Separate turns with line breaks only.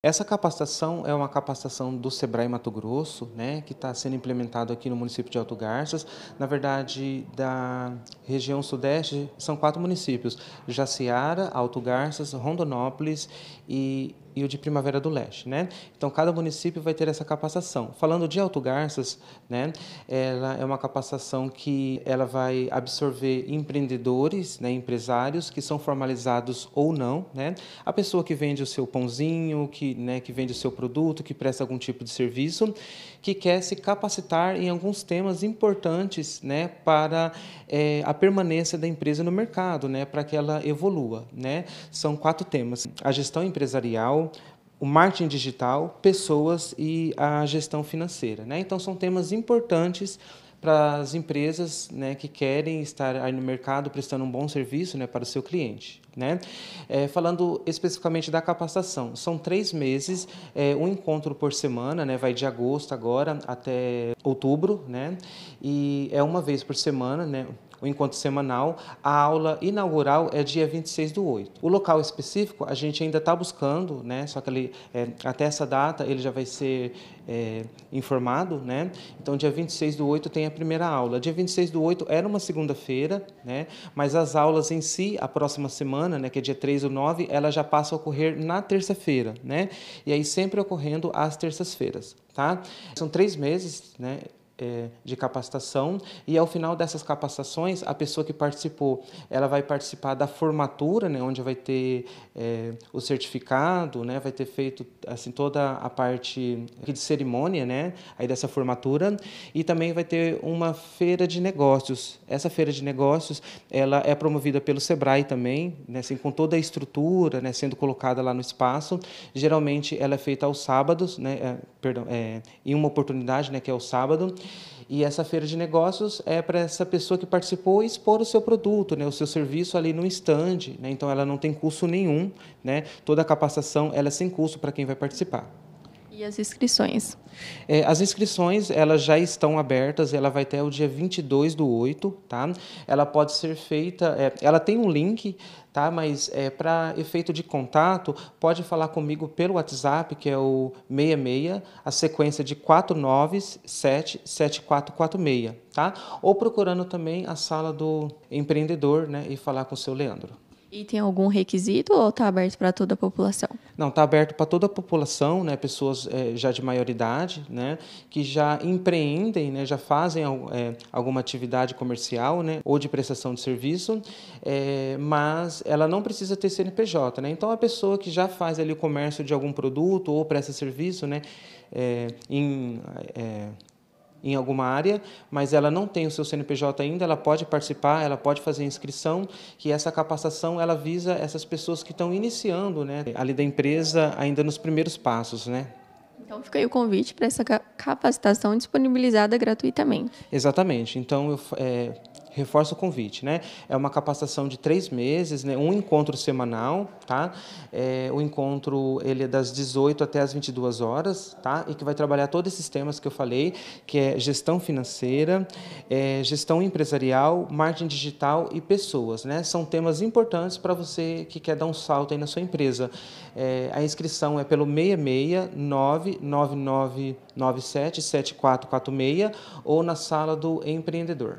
Essa capacitação é uma capacitação do Sebrae Mato Grosso, né, que está sendo implementado aqui no município de Alto Garças. Na verdade, da região sudeste, são quatro municípios, Jaciara, Alto Garças, Rondonópolis e e o de Primavera do Leste. Né? Então, cada município vai ter essa capacitação. Falando de Alto Garças, né, ela é uma capacitação que ela vai absorver empreendedores, né, empresários que são formalizados ou não. Né? A pessoa que vende o seu pãozinho, que, né, que vende o seu produto, que presta algum tipo de serviço, que quer se capacitar em alguns temas importantes né, para é, a permanência da empresa no mercado, né, para que ela evolua. Né? São quatro temas: a gestão empresarial, o marketing digital, pessoas e a gestão financeira. Né? Então, são temas importantes para as empresas né, que querem estar aí no mercado prestando um bom serviço né, para o seu cliente. Né? É, falando especificamente da capacitação, são três meses, é, um encontro por semana, né? vai de agosto agora até outubro, né? e é uma vez por semana, né? o encontro semanal. A aula inaugural é dia 26 do 8. O local específico a gente ainda está buscando, né? Só que ele, é, até essa data ele já vai ser é, informado, né? Então, dia 26 do 8 tem a primeira aula. Dia 26 do 8 era uma segunda-feira, né? Mas as aulas em si, a próxima semana, semana, né, que é dia 3 ou 9, ela já passa a ocorrer na terça-feira, né? E aí sempre ocorrendo às terças-feiras, tá? São três meses, né? É, de capacitação e ao final dessas capacitações a pessoa que participou ela vai participar da formatura né, onde vai ter é, o certificado né, vai ter feito assim toda a parte de cerimônia né, aí dessa formatura e também vai ter uma feira de negócios essa feira de negócios ela é promovida pelo Sebrae também né, assim, com toda a estrutura né, sendo colocada lá no espaço geralmente ela é feita aos sábados né, é, perdão é, em uma oportunidade né, que é o sábado e essa feira de negócios é para essa pessoa que participou expor o seu produto, né, o seu serviço ali no stand. Né, então, ela não tem custo nenhum. Né, toda a capacitação ela é sem custo para quem vai participar. E as inscrições? É, as inscrições elas já estão abertas, ela vai até o dia 22 do 8, tá? Ela pode ser feita, é, ela tem um link, tá? Mas é, para efeito de contato, pode falar comigo pelo WhatsApp, que é o 66, a sequência de 4977446, tá? Ou procurando também a sala do empreendedor, né? E falar com o seu Leandro. E tem algum requisito ou está aberto para toda a população? Não, está aberto para toda a população, né, pessoas é, já de maioridade, né, que já empreendem, né, já fazem é, alguma atividade comercial né, ou de prestação de serviço, é, mas ela não precisa ter CNPJ. Né? Então, a pessoa que já faz ali o comércio de algum produto ou presta serviço, né, é, em é, em alguma área, mas ela não tem o seu CNPJ ainda, ela pode participar, ela pode fazer inscrição, que essa capacitação ela visa essas pessoas que estão iniciando, né, ali da empresa, ainda nos primeiros passos, né? Então fica aí o convite para essa capacitação disponibilizada gratuitamente. Exatamente. Então eu, é, reforço o convite, né? É uma capacitação de três meses, né? Um encontro semanal, tá? É, o encontro ele é das 18 até as 22 horas, tá? E que vai trabalhar todos esses temas que eu falei, que é gestão financeira, é, gestão empresarial, marketing digital e pessoas, né? São temas importantes para você que quer dar um salto aí na sua empresa. É, a inscrição é pelo 66999977446 ou na sala do empreendedor.